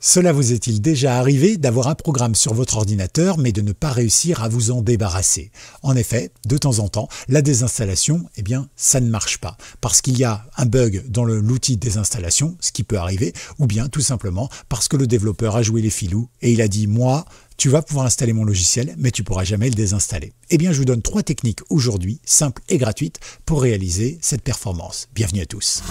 Cela vous est-il déjà arrivé d'avoir un programme sur votre ordinateur mais de ne pas réussir à vous en débarrasser En effet, de temps en temps, la désinstallation, eh bien, ça ne marche pas parce qu'il y a un bug dans l'outil de désinstallation, ce qui peut arriver, ou bien tout simplement parce que le développeur a joué les filous et il a dit moi, tu vas pouvoir installer mon logiciel, mais tu pourras jamais le désinstaller. Eh bien, je vous donne trois techniques aujourd'hui, simples et gratuites, pour réaliser cette performance. Bienvenue à tous.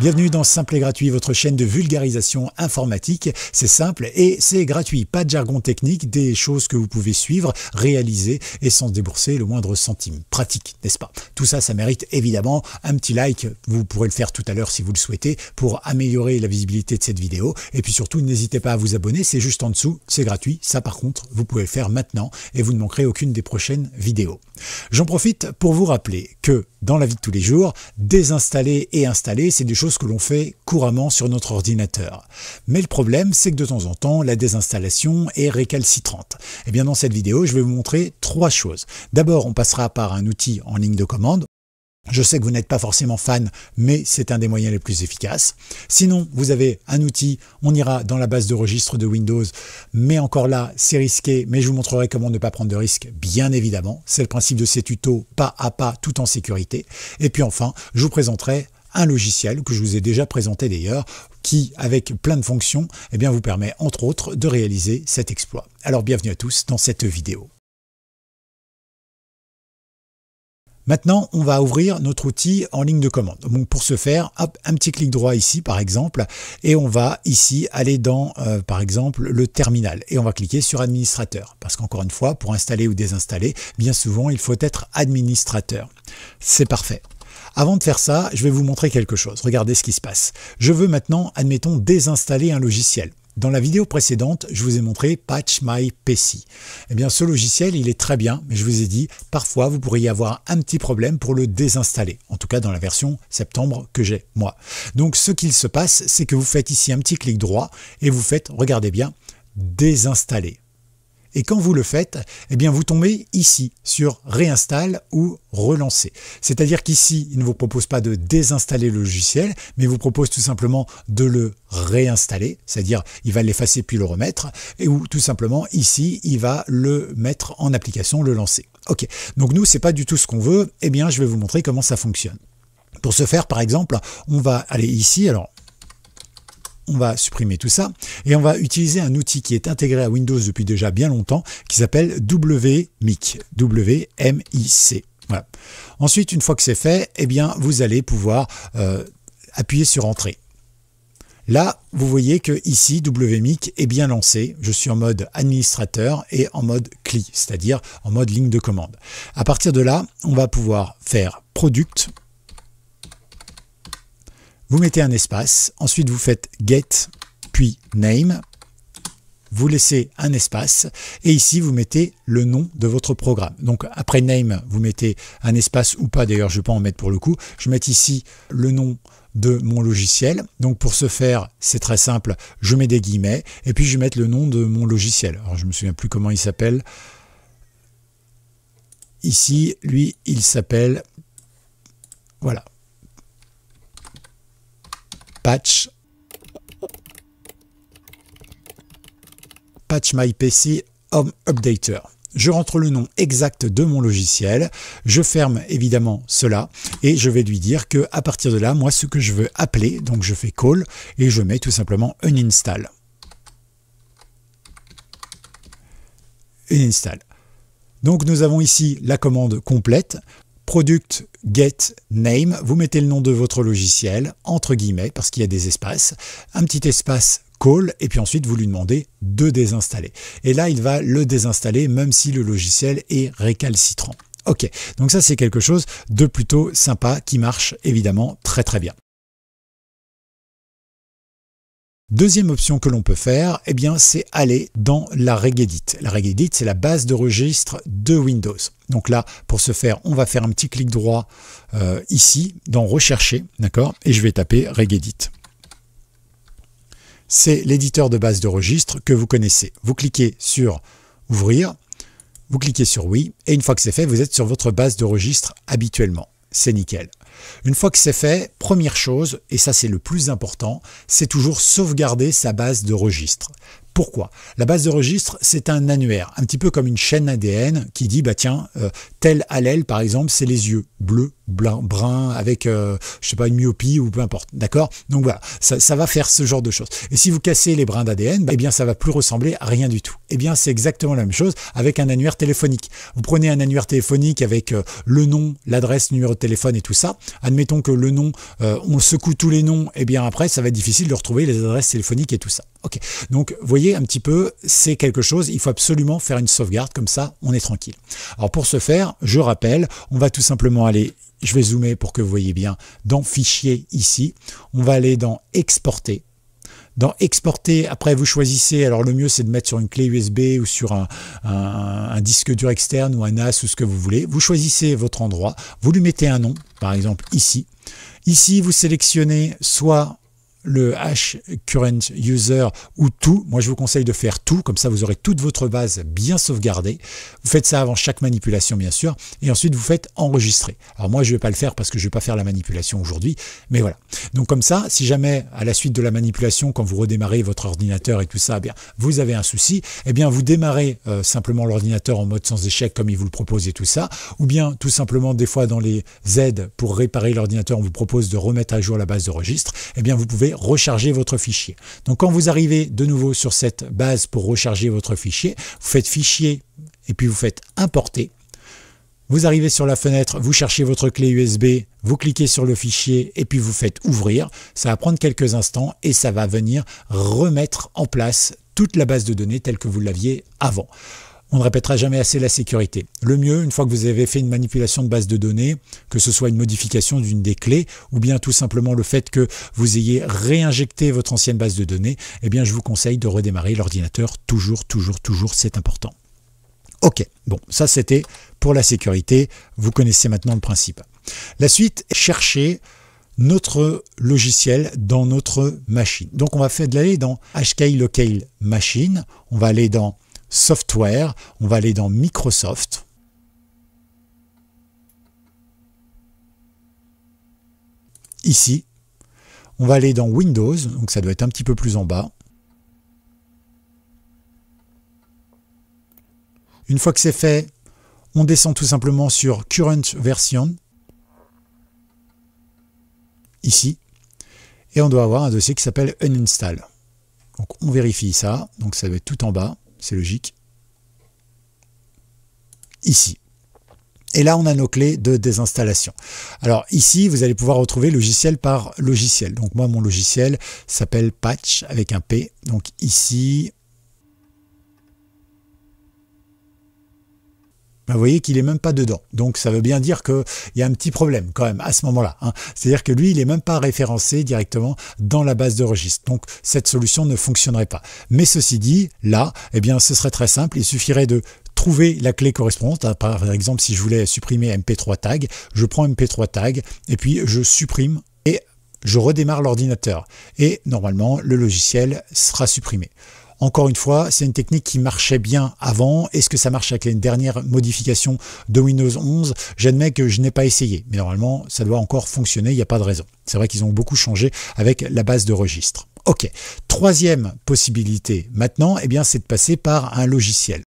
Bienvenue dans Simple et Gratuit, votre chaîne de vulgarisation informatique. C'est simple et c'est gratuit. Pas de jargon technique, des choses que vous pouvez suivre, réaliser et sans débourser le moindre centime. Pratique, n'est-ce pas Tout ça, ça mérite évidemment un petit like. Vous pourrez le faire tout à l'heure si vous le souhaitez pour améliorer la visibilité de cette vidéo. Et puis surtout, n'hésitez pas à vous abonner, c'est juste en dessous, c'est gratuit. Ça par contre, vous pouvez le faire maintenant et vous ne manquerez aucune des prochaines vidéos. J'en profite pour vous rappeler que dans la vie de tous les jours, désinstaller et installer, c'est des choses que l'on fait couramment sur notre ordinateur. Mais le problème, c'est que de temps en temps, la désinstallation est récalcitrante. Et eh bien dans cette vidéo, je vais vous montrer trois choses. D'abord, on passera par un outil en ligne de commande. Je sais que vous n'êtes pas forcément fan, mais c'est un des moyens les plus efficaces. Sinon, vous avez un outil, on ira dans la base de registre de Windows, mais encore là, c'est risqué, mais je vous montrerai comment ne pas prendre de risques, bien évidemment. C'est le principe de ces tutos, pas à pas, tout en sécurité. Et puis enfin, je vous présenterai un logiciel que je vous ai déjà présenté d'ailleurs, qui, avec plein de fonctions, eh bien, vous permet entre autres de réaliser cet exploit. Alors bienvenue à tous dans cette vidéo. Maintenant, on va ouvrir notre outil en ligne de commande. Donc pour ce faire, hop, un petit clic droit ici par exemple, et on va ici aller dans euh, par exemple le terminal et on va cliquer sur administrateur. Parce qu'encore une fois, pour installer ou désinstaller, bien souvent il faut être administrateur. C'est parfait. Avant de faire ça, je vais vous montrer quelque chose. Regardez ce qui se passe. Je veux maintenant, admettons, désinstaller un logiciel. Dans la vidéo précédente, je vous ai montré Patch My PC. Eh bien, ce logiciel, il est très bien, mais je vous ai dit, parfois, vous pourriez avoir un petit problème pour le désinstaller. En tout cas, dans la version septembre que j'ai, moi. Donc, ce qu'il se passe, c'est que vous faites ici un petit clic droit et vous faites, regardez bien, désinstaller. Et quand vous le faites, eh bien vous tombez ici sur réinstall ou relancer. C'est-à-dire qu'ici, il ne vous propose pas de désinstaller le logiciel, mais il vous propose tout simplement de le réinstaller, c'est-à-dire il va l'effacer puis le remettre, et ou tout simplement ici, il va le mettre en application, le lancer. Ok, donc nous, c'est pas du tout ce qu'on veut, eh bien je vais vous montrer comment ça fonctionne. Pour ce faire, par exemple, on va aller ici. Alors, on va supprimer tout ça et on va utiliser un outil qui est intégré à Windows depuis déjà bien longtemps qui s'appelle WMIC. Ensuite, une fois que c'est fait, eh bien, vous allez pouvoir euh, appuyer sur Entrée. Là, vous voyez que ici, WMIC est bien lancé. Je suis en mode administrateur et en mode CLI, c'est-à-dire en mode ligne de commande. À partir de là, on va pouvoir faire Product vous mettez un espace, ensuite vous faites get puis name, vous laissez un espace et ici vous mettez le nom de votre programme. Donc après name, vous mettez un espace ou pas, d'ailleurs je ne vais pas en mettre pour le coup. Je mets ici le nom de mon logiciel. Donc pour ce faire, c'est très simple, je mets des guillemets et puis je vais le nom de mon logiciel. Alors je ne me souviens plus comment il s'appelle. Ici, lui, il s'appelle... Voilà, patch patch my PC home updater. Je rentre le nom exact de mon logiciel, je ferme évidemment cela et je vais lui dire que à partir de là, moi ce que je veux appeler, donc je fais call et je mets tout simplement un install. Un install. Donc nous avons ici la commande complète product get name, vous mettez le nom de votre logiciel, entre guillemets, parce qu'il y a des espaces, un petit espace call, et puis ensuite vous lui demandez de désinstaller. Et là, il va le désinstaller, même si le logiciel est récalcitrant. Ok, donc ça c'est quelque chose de plutôt sympa qui marche évidemment très très bien. Deuxième option que l'on peut faire, eh bien, c'est aller dans la regedit. La regedit, c'est la base de registre de Windows. Donc là, pour ce faire, on va faire un petit clic droit euh, ici, dans Rechercher, d'accord Et je vais taper regedit. C'est l'éditeur de base de registre que vous connaissez. Vous cliquez sur Ouvrir, vous cliquez sur Oui, et une fois que c'est fait, vous êtes sur votre base de registre habituellement. C'est nickel. Une fois que c'est fait, première chose, et ça c'est le plus important, c'est toujours sauvegarder sa base de registre. Pourquoi La base de registre, c'est un annuaire, un petit peu comme une chaîne ADN qui dit, bah tiens, euh, tel allèle, par exemple, c'est les yeux, bleus, blanc, brun, avec, euh, je sais pas, une myopie ou peu importe, d'accord Donc voilà, ça, va faire ce genre de choses. Et si vous cassez les brins d'ADN, bah, eh bien ça va plus ressembler à rien du tout. Eh bien c'est exactement la même chose avec un annuaire téléphonique. Vous prenez un annuaire téléphonique avec euh, le nom, l'adresse, numéro de téléphone et tout ça. Admettons que le nom, on secoue tous les noms, et eh bien après, ça va être difficile de retrouver les adresses téléphoniques et tout ça. Ok, donc voyez un petit peu, c'est quelque chose, il faut absolument faire une sauvegarde, comme ça on est tranquille. Alors pour ce faire, je rappelle, on va tout simplement aller, je vais zoomer pour que vous voyez bien, dans Fichier ici, on va aller dans Exporter, dans exporter, après vous choisissez, alors le mieux c'est de mettre sur une clé USB ou sur un, un, disque dur externe ou un NAS ou ce que vous voulez, vous choisissez votre endroit, vous lui mettez un nom, par exemple ici, ici vous sélectionnez soit le hash current user ou tout. Moi, je vous conseille de faire tout, comme ça vous aurez toute votre base bien sauvegardée. Vous faites ça avant chaque manipulation, bien sûr, et ensuite vous faites enregistrer. Alors moi, je ne vais pas le faire parce que je ne vais pas faire la manipulation aujourd'hui, mais voilà. Donc comme ça, si jamais à la suite de la manipulation, quand vous redémarrez votre ordinateur et tout ça, eh bien, vous avez un souci, et eh bien vous démarrez euh, simplement l'ordinateur en mode sans échec comme il vous le propose et tout ça, ou bien tout simplement des fois dans les aides pour réparer l'ordinateur, on vous propose de remettre à jour la base de registre, et eh bien vous pouvez recharger votre fichier. Donc quand vous arrivez de nouveau sur cette base pour recharger votre fichier, vous faites fichier et puis vous faites importer. Vous arrivez sur la fenêtre, vous cherchez votre clé USB, vous cliquez sur le fichier et puis vous faites ouvrir. Ça va prendre quelques instants et ça va venir remettre en place toute la base de données telle que vous l'aviez avant. On ne répétera jamais assez la sécurité. Le mieux, une fois que vous avez fait une manipulation de base de données, que ce soit une modification d'une des clés, ou bien tout simplement le fait que vous ayez réinjecté votre ancienne base de données, eh bien je vous conseille de redémarrer l'ordinateur toujours, toujours, toujours, c'est important. Ok, bon, ça c'était pour la sécurité, vous connaissez maintenant le principe. La suite, chercher notre logiciel dans notre machine. Donc on va faire de l'aller dans LOCAL Machine, on va aller dans Software. On va aller dans Microsoft. Ici, on va aller dans Windows, donc ça doit être un petit peu plus en bas. Une fois que c'est fait, on descend tout simplement sur Current Version, ici, et on doit avoir un dossier qui s'appelle Uninstall. Donc on vérifie ça, donc ça doit être tout en bas c'est logique, ici. Et là, on a nos clés de désinstallation. Alors ici, vous allez pouvoir retrouver logiciel par logiciel. Donc moi, mon logiciel s'appelle Patch avec un P. Donc ici, Bah, vous voyez qu'il n'est même pas dedans. Donc ça veut bien dire qu'il y a un petit problème quand même à ce moment-là. Hein. C'est-à-dire que lui, il n'est même pas référencé directement dans la base de registre. Donc cette solution ne fonctionnerait pas. Mais ceci dit, là, eh bien, ce serait très simple. Il suffirait de trouver la clé correspondante. Ah, par exemple, si je voulais supprimer MP3 tag, je prends MP3 tag et puis je supprime et je redémarre l'ordinateur. Et normalement, le logiciel sera supprimé. Encore une fois, c'est une technique qui marchait bien avant. Est-ce que ça marche avec les dernières modifications de Windows 11 J'admets que je n'ai pas essayé, mais normalement, ça doit encore fonctionner, il n'y a pas de raison. C'est vrai qu'ils ont beaucoup changé avec la base de registre. Ok. Troisième possibilité maintenant, eh bien, c'est de passer par un logiciel.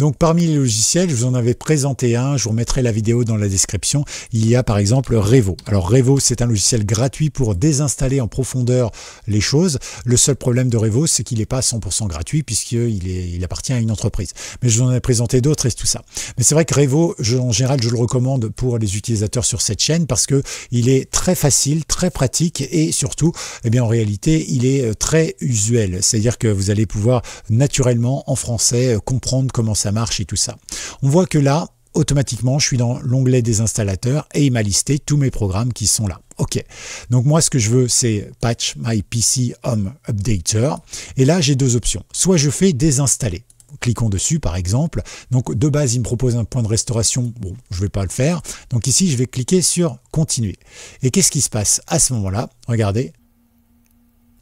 Donc parmi les logiciels, je vous en avais présenté un, je vous remettrai la vidéo dans la description. Il y a par exemple Revo. Alors Revo, c'est un logiciel gratuit pour désinstaller en profondeur les choses. Le seul problème de Revo, c'est qu'il n'est pas 100% gratuit puisqu'il il appartient à une entreprise. Mais je vous en ai présenté d'autres et tout ça. Mais c'est vrai que Revo, en général, je le recommande pour les utilisateurs sur cette chaîne parce que il est très facile, très pratique et surtout, eh bien en réalité, il est euh, très usuel. C'est-à-dire que vous allez pouvoir naturellement en français euh, comprendre comment ça marche et tout ça. On voit que là, automatiquement, je suis dans l'onglet des installateurs et il m'a listé tous mes programmes qui sont là. OK. Donc moi, ce que je veux, c'est patch my PC home updater. Et là, j'ai deux options. Soit je fais désinstaller. Cliquons dessus, par exemple. Donc de base, il me propose un point de restauration. Bon, je ne vais pas le faire. Donc ici, je vais cliquer sur continuer. Et qu'est-ce qui se passe à ce moment-là Regardez.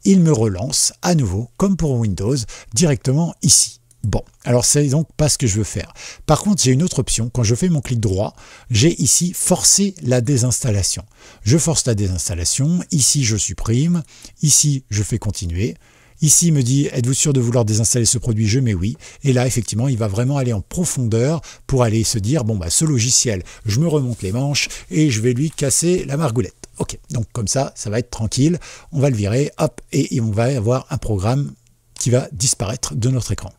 Il me relance à nouveau, comme pour Windows, directement ici. Bon, alors c'est donc pas ce que je veux faire. Par contre, j'ai une autre option. Quand je fais mon clic droit, j'ai ici forcer la désinstallation. Je force la désinstallation. Ici, je supprime. Ici, je fais continuer. Ici, il me dit, êtes-vous sûr de vouloir désinstaller ce produit Je mets oui. Et là, effectivement, il va vraiment aller en profondeur pour aller se dire, bon, bah, ce logiciel, je me remonte les manches et je vais lui casser la margoulette. Ok, donc comme ça, ça va être tranquille. On va le virer, hop, et on va avoir un programme qui va disparaître de notre écran.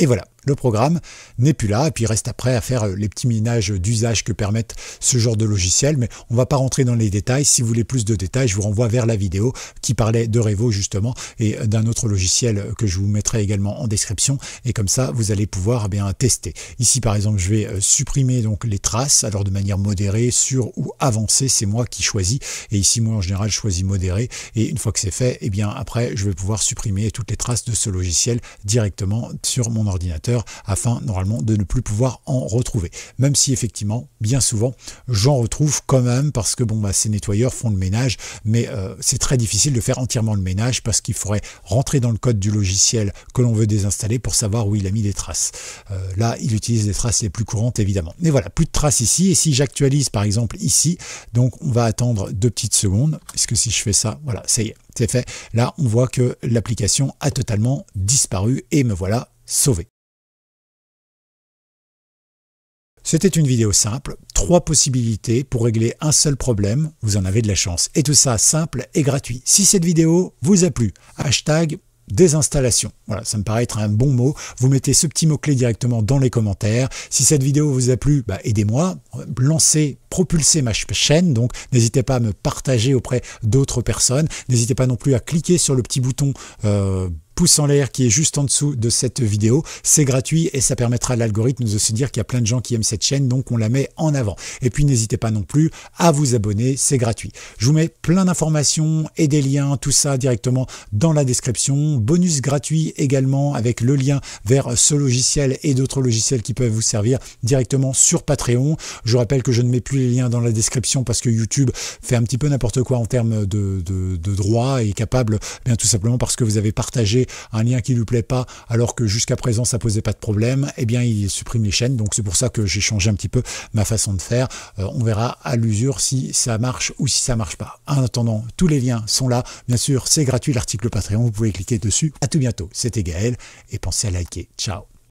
Et voilà le programme n'est plus là. Et puis il reste après à faire euh, les petits minages d'usage que permettent ce genre de logiciel Mais on ne va pas rentrer dans les détails. Si vous voulez plus de détails, je vous renvoie vers la vidéo qui parlait de Revo justement et euh, d'un autre logiciel euh, que je vous mettrai également en description. Et comme ça, vous allez pouvoir eh bien tester. Ici, par exemple, je vais supprimer donc les traces, alors de manière modérée, sur ou avancée, c'est moi qui choisis. Et ici, moi en général, je choisis modéré. Et une fois que c'est fait, et eh bien après, je vais pouvoir supprimer toutes les traces de ce logiciel directement sur mon ordinateur afin normalement de ne plus pouvoir en retrouver. Même si effectivement, bien souvent, j'en retrouve quand même parce que bon, bah, ces nettoyeurs font le ménage, mais euh, c'est très difficile de faire entièrement le ménage parce qu'il faudrait rentrer dans le code du logiciel que l'on veut désinstaller pour savoir où il a mis des traces. Euh, là, il utilise les traces les plus courantes évidemment. Mais voilà, plus de traces ici. Et si j'actualise par exemple ici, donc on va attendre deux petites secondes. est que si je fais ça, voilà, ça c'est fait. Là, on voit que l'application a totalement disparu et me voilà sauvé. C'était une vidéo simple, trois possibilités pour régler un seul problème, vous en avez de la chance. Et tout ça simple et gratuit. Si cette vidéo vous a plu, hashtag désinstallation. Voilà, ça me paraît être un bon mot. Vous mettez ce petit mot-clé directement dans les commentaires. Si cette vidéo vous a plu, bah, aidez-moi, lancez, propulsez ma chaîne. Donc n'hésitez pas à me partager auprès d'autres personnes. N'hésitez pas non plus à cliquer sur le petit bouton euh, pouce en l'air qui est juste en dessous de cette vidéo. C'est gratuit et ça permettra à l'algorithme de se dire qu'il y a plein de gens qui aiment cette chaîne, donc on la met en avant. Et puis n'hésitez pas non plus à vous abonner, c'est gratuit. Je vous mets plein d'informations et des liens, tout ça directement dans la description. Bonus gratuit également avec le lien vers ce logiciel et d'autres logiciels qui peuvent vous servir directement sur Patreon. Je rappelle que je ne mets plus les liens dans la description parce que YouTube fait un petit peu n'importe quoi en termes de, de, droit et est capable, eh bien tout simplement parce que vous avez partagé un lien qui lui plaît pas, alors que jusqu'à présent ça posait pas de problème, eh bien il supprime les chaînes. Donc c'est pour ça que j'ai changé un petit peu ma façon de faire. Euh, on verra à l'usure si ça marche ou si ça marche pas. En attendant, tous les liens sont là. Bien sûr, c'est gratuit l'article Patreon. Vous pouvez cliquer dessus. À tout bientôt. C'était Gaël et pensez à liker. Ciao.